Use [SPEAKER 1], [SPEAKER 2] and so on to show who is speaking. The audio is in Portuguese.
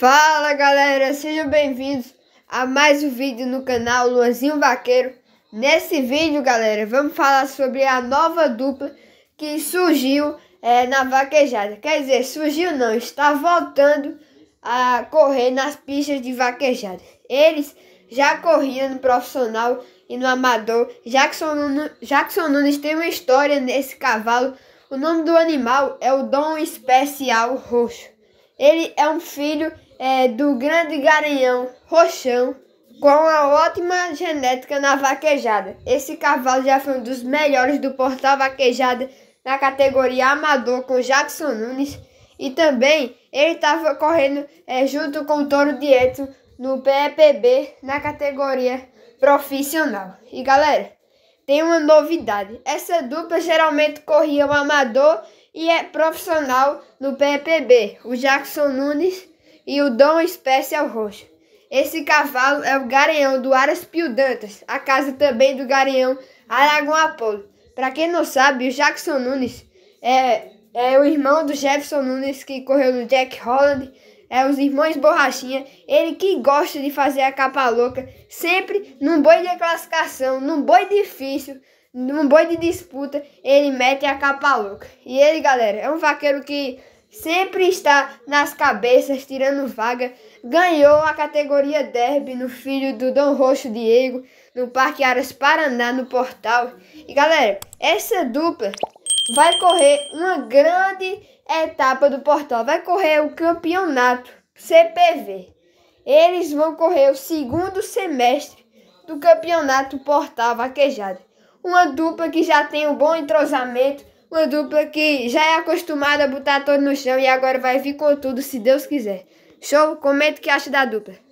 [SPEAKER 1] Fala galera, sejam bem-vindos a mais um vídeo no canal Luanzinho Vaqueiro. Nesse vídeo, galera, vamos falar sobre a nova dupla que surgiu é, na vaquejada. Quer dizer, surgiu não, está voltando a correr nas pistas de vaquejada. Eles já corriam no profissional e no amador. Jackson Nunes, Jackson Nunes tem uma história nesse cavalo. O nome do animal é o Dom Especial Roxo. Ele é um filho é, do grande garanhão roxão com a ótima genética na vaquejada. Esse cavalo já foi um dos melhores do portal vaquejada na categoria amador com Jackson Nunes e também ele estava correndo é, junto com o Toro Dieto no PEPB na categoria profissional. E galera, tem uma novidade. Essa dupla geralmente corria o amador e é profissional no PEPB. O Jackson Nunes e o Dom especial é roxo. Esse cavalo é o garanhão do Aras Pio Dantas, a casa também do garanhão Aragão Apolo. Para quem não sabe, o Jackson Nunes é, é o irmão do Jefferson Nunes que correu no Jack Holland é os irmãos Borrachinha, ele que gosta de fazer a capa louca, sempre num boi de classificação, num boi difícil, num boi de disputa, ele mete a capa louca. E ele, galera, é um vaqueiro que sempre está nas cabeças tirando vaga, ganhou a categoria Derby no filho do Dom Roxo Diego, no Parque Aras Paraná, no Portal. E galera, essa dupla vai correr uma grande etapa do Portal, vai correr o campeonato CPV. Eles vão correr o segundo semestre do campeonato Portal Vaquejada. Uma dupla que já tem um bom entrosamento uma dupla que já é acostumada a botar todo no chão e agora vai vir com tudo, se Deus quiser. Show? Comenta o que acha da dupla.